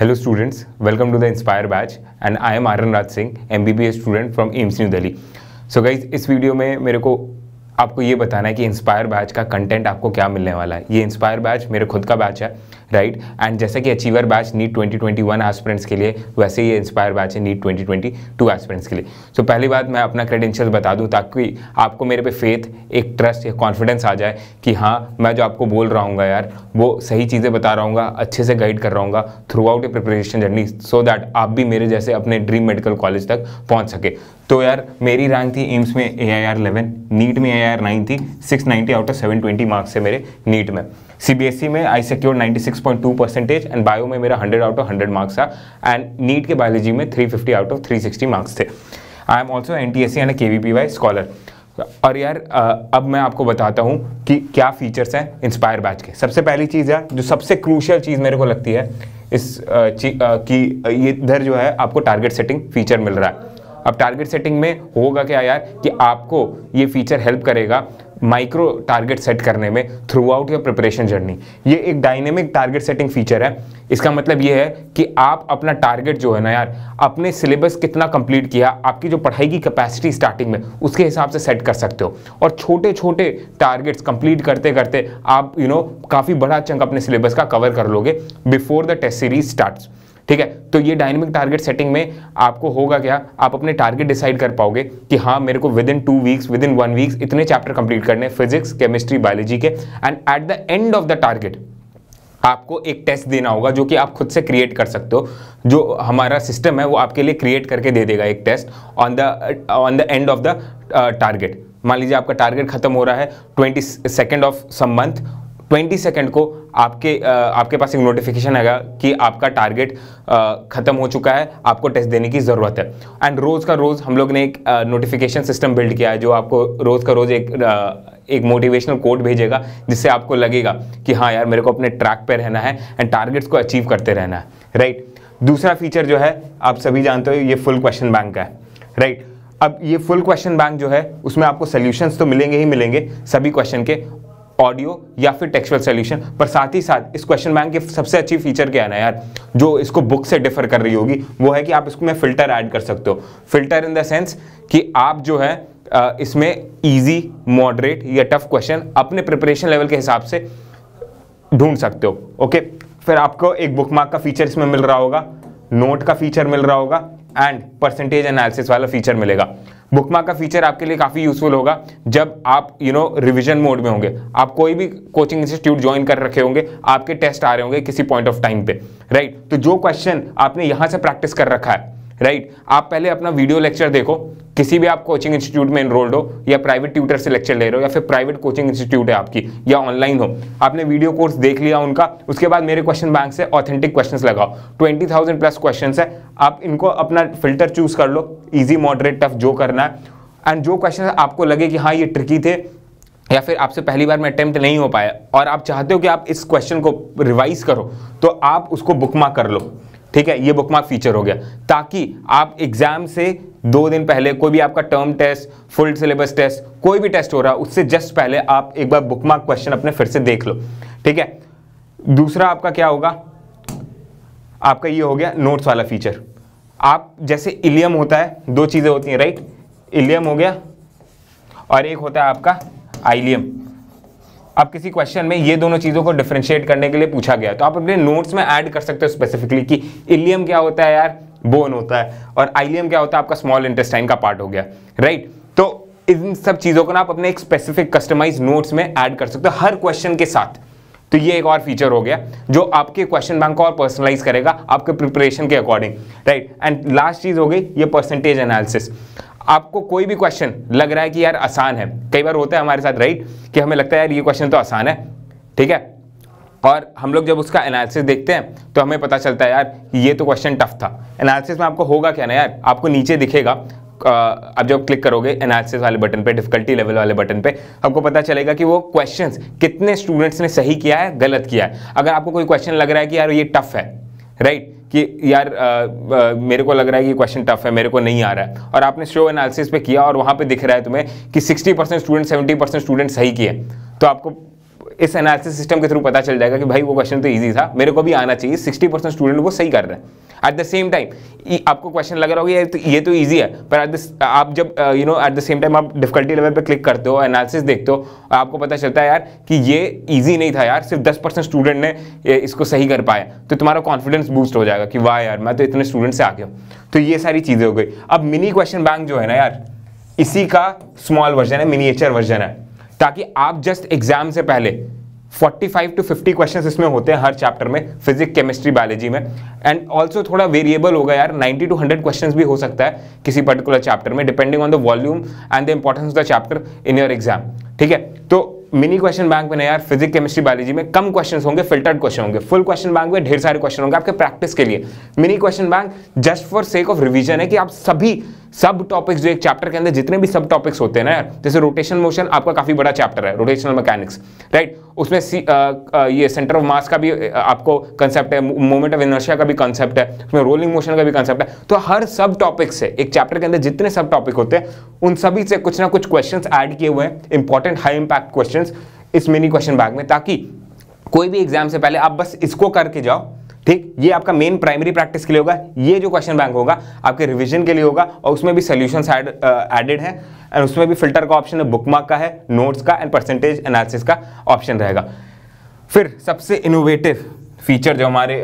Hello students welcome to the Inspire batch and I am Aryan Raj Singh M B B S student from AIIMS New Delhi so guys इस video में मेरे को आपको ये बताना है कि इंस्पायर बैच का कंटेंट आपको क्या मिलने वाला है ये इंस्पायर बैच मेरे खुद का बैच है राइट एंड जैसा कि अचीवर बैच नीट 2021 ट्वेंटी के लिए वैसे ही इंस्पायर बैच है नीट 2022 ट्वेंटी के लिए सो so, पहली बात मैं अपना क्रेडेंशियल बता दूं ताकि आपको मेरे पे फेथ एक ट्रस्ट या कॉन्फिडेंस आ जाए कि हाँ मैं जो आपको बोल रहा हूँ यार वो सही चीज़ें बता रहा हूँ अच्छे से गाइड कर रहा हूँ throughout a preparation journey so that आप भी मेरे जैसे अपने ड्रीम मेडिकल कॉलेज तक पहुँच सके तो यार मेरी रैंक थी एम्स में A I R eleven NEET में ए आई आर नाइन थी six ninety out of seven twenty marks है मेरे नीट में सीबीएसई e में I secure 96.2 percentage and bio में मेरा 100 आउट ऑफ 100 मार्क्स था एंड नीट के बायोलॉजी में 350 आउट ऑफ 360 मार्क्स थे I am also N T S C and K V P Y scholar और यार अब मैं आपको बताता हूँ कि क्या फीचर्स हैं इंस्पायर बैच के सबसे पहली चीज़ यार जो सबसे क्रूशियल चीज़ मेरे को लगती है इस कि ये इधर जो है आपको टारगेट सेटिंग फीचर मिल रहा है अब टारगेट सेटिंग में होगा क्या यार कि आपको ये फीचर हेल्प करेगा माइक्रो टारगेट सेट करने में throughout your preparation journey ये एक डायनेमिक टारगेट सेटिंग फीचर है इसका मतलब ये है कि आप अपना टारगेट जो है ना यार अपने सिलेबस कितना कंप्लीट किया आपकी जो पढ़ाई की कैपेसिटी स्टार्टिंग में उसके हिसाब से सेट कर सकते हो और छोटे छोटे टारगेट्स कंप्लीट करते करते आप यू you नो know, काफ़ी बड़ा चंक अपने सिलेबस का कवर कर लोगे before the test series starts ठीक है तो ये डायनेमिक टारगेट सेटिंग में आपको होगा क्या आप अपने टारगेट डिसाइड कर पाओगे कि हाँ मेरे को within two weeks within one weeks इतने चैप्टर कंप्लीट करने फिजिक्स केमिस्ट्री बायोलॉजी के and at the end of the target आपको एक टेस्ट देना होगा जो कि आप खुद से क्रिएट कर सकते हो जो हमारा सिस्टम है वो आपके लिए क्रिएट करके दे देगा एक test on the on the end of the target मान लीजिए आपका टारगेट खत्म हो रहा है twenty second of some month twenty second को आपके आपके पास एक नोटिफिकेशन आएगा कि आपका टारगेट ख़त्म हो चुका है आपको टेस्ट देने की ज़रूरत है एंड रोज़ का रोज़ हम लोग ने एक नोटिफिकेशन सिस्टम बिल्ड किया है जो आपको रोज़ का रोज़ एक एक मोटिवेशनल कोड भेजेगा जिससे आपको लगेगा कि हाँ यार मेरे को अपने ट्रैक पर रहना है एंड टारगेट्स को अचीव करते रहना है राइट right? दूसरा फीचर जो है आप सभी जानते हो ये फुल क्वेश्चन बैंक का है राइट right? अब ये फुल क्वेश्चन बैंक जो है उसमें आपको सोल्यूशंस तो मिलेंगे ही मिलेंगे सभी क्वेश्चन के ऑडियो या फिर टेक्सुअल सोल्यूशन पर साथ ही साथ इस क्वेश्चन बैंक की सबसे अच्छी फीचर क्या है ना यार जो इसको बुक से डिफर कर रही होगी वो है कि आप इसमें फिल्टर ऐड कर सकते हो फिल्टर इन द सेंस कि आप जो है इसमें ईजी मॉडरेट या टफ क्वेश्चन अपने प्रिपरेशन लेवल के हिसाब से ढूंढ सकते हो ओके फिर आपको एक बुक मार्क का फीचर इसमें मिल रहा होगा नोट का फीचर मिल रहा होगा एंड परसेंटेज एनालिसिस वाला फीचर मिलेगा बुकमार्क का फीचर आपके लिए काफ़ी यूजफुल होगा जब आप यू नो रिविजन मोड में होंगे आप कोई भी कोचिंग इंस्टीट्यूट ज्वाइन कर रखे होंगे आपके टेस्ट आ रहे होंगे किसी पॉइंट ऑफ टाइम पे राइट तो जो क्वेश्चन आपने यहाँ से प्रैक्टिस कर रखा है राइट आप पहले अपना वीडियो लेक्चर देखो किसी भी आप कोचिंग इंस्टीट्यूट में इनरोल्ड हो या प्राइवेट ट्यूटर से लेक्चर ले रहे हो या फिर प्राइवेट कोचिंग इंस्टीट्यूट है आपकी या ऑनलाइन हो आपने वीडियो कोर्स देख लिया उनका उसके बाद मेरे क्वेश्चन बैंक से ऑथेंटिक क्वेश्चंस लगाओ 20,000 प्लस क्वेश्चंस है आप इनको अपना फिल्टर चूज कर लो ईजी मॉडरेट टफ जो करना है एंड जो क्वेश्चन आपको लगे कि हाँ ये ट्रिकी थे या फिर आपसे पहली बार में अटैम्प्ट नहीं हो पाया और आप चाहते हो कि आप इस क्वेश्चन को रिवाइज करो तो आप उसको बुकमार्क कर लो ठीक है ये बुकमार्क फीचर हो गया ताकि आप एग्जाम से दो दिन पहले कोई भी आपका term test full syllabus test कोई भी टेस्ट हो रहा है उससे जस्ट पहले आप एक बार बुकमार्क क्वेश्चन अपने फिर से देख लो ठीक है दूसरा आपका क्या होगा आपका ये हो गया नोट्स वाला फीचर आप जैसे इलियम होता है दो चीज़ें होती हैं राइट इलियम हो गया और एक होता है आपका आइलियम आप किसी क्वेश्चन में ये दोनों चीज़ों को डिफ्रेंशिएट करने के लिए पूछा गया तो आप अपने नोट्स में ऐड कर सकते हो स्पेसिफिकली कि इलियम क्या होता है यार बोन होता है और आइलियम क्या होता है आपका स्मॉल इंटेस्टाइन का पार्ट हो गया राइट तो इन सब चीज़ों को ना आप अपने एक स्पेसिफिक कस्टमाइज नोट्स में ऐड कर सकते हो हर क्वेश्चन के साथ तो ये एक और फीचर हो गया जो आपके क्वेश्चन बैंक को और पर्सनलाइज करेगा आपके प्रिपरेशन के अकॉर्डिंग राइट एंड लास्ट चीज़ हो गई ये परसेंटेज एनालिसिस आपको कोई भी क्वेश्चन लग रहा है कि यार आसान है कई बार होता है हमारे साथ राइट कि हमें लगता है यार ये क्वेश्चन तो आसान है ठीक है और हम लोग जब उसका एनालिसिस देखते हैं तो हमें पता चलता है यार ये तो क्वेश्चन टफ था एनालिसिस में आपको होगा क्या ना यार आपको नीचे दिखेगा अब जब क्लिक करोगे एनालिसिस वाले बटन पे डिफिकल्टी लेवल वाले बटन पे आपको पता चलेगा कि वो क्वेश्चंस कितने स्टूडेंट्स ने सही किया है गलत किया है अगर आपको कोई क्वेश्चन लग रहा है कि यार ये टफ है राइट कि यार आ, आ, मेरे को लग रहा है कि क्वेश्चन टफ है मेरे को नहीं आ रहा है और आपने शो एनालिसिस पे किया और वहाँ पे दिख रहा है तुम्हें कि 60 percent student seventy percent student सही किए तो आपको इस एनालिसिस सिस्टम के थ्रू पता चल जाएगा कि भाई वो क्वेश्चन तो ईजी था मेरे को भी आना चाहिए सिक्सटी परसेंट स्टूडेंट वो सही कर रहे हैं एट द सेम टाइम आपको क्वेश्चन लग रहा होगा तो ये तो ईजी है पर एट द आप जब you know at the same time आप डिफिकल्टी लेवल पर क्लिक करते हो एनालिसिस देखते हो आपको पता चलता है यार कि ये ईजी नहीं था यार सिर्फ दस परसेंट स्टूडेंट ने इसको सही कर पाया तो तुम्हारा कॉन्फिडेंस बूस्ट हो जाएगा कि वाह यार मैं तो इतने स्टूडेंट से आ गया तो ये सारी चीज़ें हो गई अब मिनी क्वेश्चन बैंक जो है ना यार इसी का स्मॉल वर्जन है मिनीचर वर्जन है ताकि आप जस्ट एग्जाम से पहले 45 टू 50 क्वेश्चंस इसमें होते हैं हर चैप्टर में फिजिक्स केमिस्ट्री बायोलॉजी में एंड ऑल्सो थोड़ा वेरिएबल होगा यार 90 टू 100 क्वेश्चंस भी हो सकता है किसी पर्टिकुलर चैप्टर में depending on the volume and the importance of the chapter in your exam ठीक है तो मिनी क्वेश्चन बैंक में यार फिजिक्स केमिस्ट्री बायोलॉजी में कम क्वेश्चन होंगे फिल्टर्ड क्वेश्चन होंगे फुल क्वेश्चन बैंक में ढेर सारे क्वेश्चन होंगे आपके प्रैक्टिस के लिए mini question bank just for sake of revision है कि आप सभी सब टॉपिक्स जो एक चैप्टर के अंदर जितने भी सब टॉपिक्स होते हैं ना जैसे रोटेशन मोशन आपका काफी बड़ा चैप्टर है रोटेशनल मैकेनिक्स राइट उसमें सी, आ, आ, ये सेंटर ऑफ मास का भी आपको कंसेप्ट है मोमेंट ऑफ इनर्शिया का भी कंसेप्ट है उसमें रोलिंग मोशन का भी कंसेप्ट है तो हर सब टॉपिक से एक चैप्टर के अंदर जितने सब टॉपिक होते हैं उन सभी से कुछ ना कुछ क्वेश्चन ऐड किए हुए हैं इंपॉर्टेंट हाई इंपैक्ट क्वेश्चन इस मिनी क्वेश्चन बैग में ताकि कोई भी एग्जाम से पहले आप बस इसको करके जाओ ठीक ये आपका मेन प्राइमरी प्रैक्टिस के लिए होगा ये जो क्वेश्चन बैंक होगा आपके रिविजन के लिए होगा और उसमें भी सोल्यूशन एडेड है एंड उसमें भी फिल्टर का ऑप्शन है बुकमार्क का है नोट्स का एंड परसेंटेज एनालिसिस का ऑप्शन रहेगा फिर सबसे इनोवेटिव फीचर जो हमारे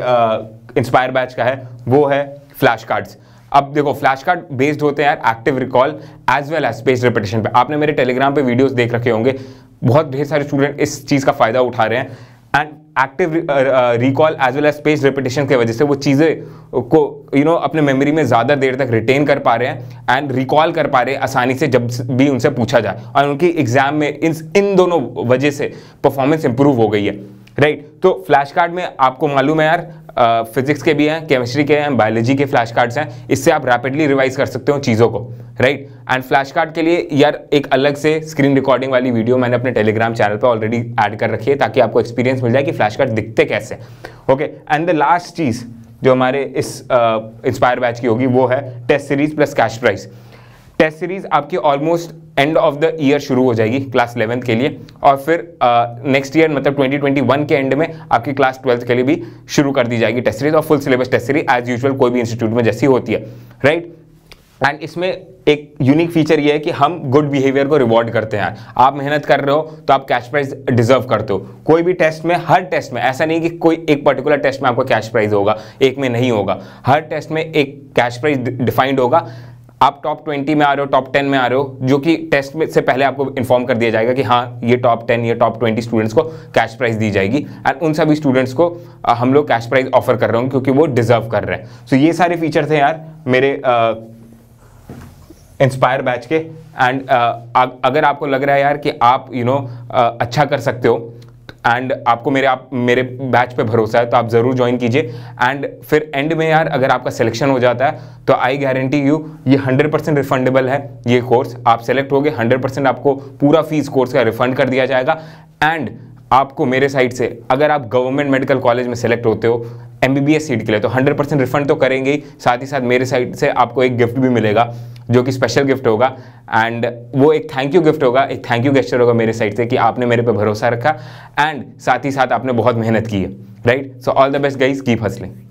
इंस्पायर uh, बैच का है वो है फ्लैश कार्ड्स अब देखो फ्लैश कार्ड बेस्ड होते हैं यार active recall as well as space repetition पे आपने मेरे टेलीग्राम पे वीडियोस देख रखे होंगे बहुत ढेर सारे स्टूडेंट इस चीज़ का फ़ायदा उठा रहे हैं and active recall as well as space repetition की वजह से वो चीज़ें को यू you नो know, अपने मेमोरी में ज़्यादा देर तक रिटेन कर पा रहे हैं एंड रिकॉल कर पा रहे हैं आसानी से जब भी उनसे पूछा जाए और उनकी एग्जाम में इन इन दोनों वजह से परफॉर्मेंस इंप्रूव हो गई है राइट तो फ्लैश कार्ड में आपको मालूम है यार फिजिक्स के भी हैं केमिस्ट्री के हैं बायोलॉजी के फ्लैश कार्ड्स हैं इससे आप रैपिडली रिवाइज कर सकते हो चीज़ों को राइट एंड फ्लैश कार्ड के लिए यार एक अलग से स्क्रीन रिकॉर्डिंग वाली वीडियो मैंने अपने टेलीग्राम चैनल पर ऑलरेडी ऐड कर रखी है ताकि आपको एक्सपीरियंस मिल जाए कि फ्लैश कार्ड दिखते कैसे ओके एंड द लास्ट चीज़ जो हमारे इस इंस्पायर बैच की होगी वो है test series plus cash prize test series आपकी almost end of the year शुरू हो जाएगी क्लास इलेवंथ के लिए और फिर नेक्स्ट uh, ईयर मतलब 2021 के एंड में आपकी क्लास ट्वेल्थ के लिए भी शुरू कर दी जाएगी टेस्ट सीरीज और full syllabus test series as usual कोई भी इंस्टीट्यूट में जैसी होती है राइट एंड इसमें एक यूनिक फीचर ये है कि हम गुड बिहेवियर को रिवॉर्ड करते हैं आप मेहनत कर रहे हो तो आप कैश प्राइज डिजर्व करते हो कोई भी टेस्ट में हर टेस्ट में ऐसा नहीं कि कोई एक पर्टिकुलर टेस्ट में आपको कैश प्राइज होगा एक में नहीं होगा हर टेस्ट में एक कैश प्राइज डिफाइंड होगा आप टॉप ट्वेंटी में आ रहे हो टॉप टेन में आ रहे हो जो कि टेस्ट में से पहले आपको इन्फॉर्म कर दिया जाएगा कि हाँ ये टॉप टेन ये टॉप ट्वेंटी स्टूडेंट्स को कैश प्राइज दी जाएगी एंड उन सभी स्टूडेंट्स को हम लोग कैश प्राइज ऑफर कर रहे होंगे क्योंकि वो डिजर्व कर रहे हैं सो so, ये सारे फीचर थे यार मेरे इंस्पायर बैच के एंड uh, अगर आपको लग रहा है यार कि आप you you know know, uh, अच्छा कर सकते हो एंड आपको मेरे आप मेरे बैच पे भरोसा है तो आप ज़रूर ज्वाइन कीजिए एंड फिर एंड में यार अगर आपका सिलेक्शन हो जाता है तो आई गारंटी यू ये 100 परसेंट रिफंडेबल है ये कोर्स आप सेलेक्ट हो गए हंड्रेड परसेंट आपको पूरा फीस कोर्स का रिफंड कर दिया जाएगा एंड आपको मेरे साइड से अगर आप गवर्नमेंट मेडिकल कॉलेज में सेलेक्ट होते हो एम सीट के लिए तो 100 परसेंट रिफंड तो करेंगे ही साथ ही साथ मेरे साइड से आपको एक गिफ्ट भी मिलेगा जो कि स्पेशल गिफ्ट होगा एंड वो एक थैंक यू गिफ्ट होगा एक थैंक यू गेस्टर होगा मेरे साइड से कि आपने मेरे पे भरोसा रखा एंड साथ ही साथ आपने बहुत मेहनत की है right so all the best guys keep hustling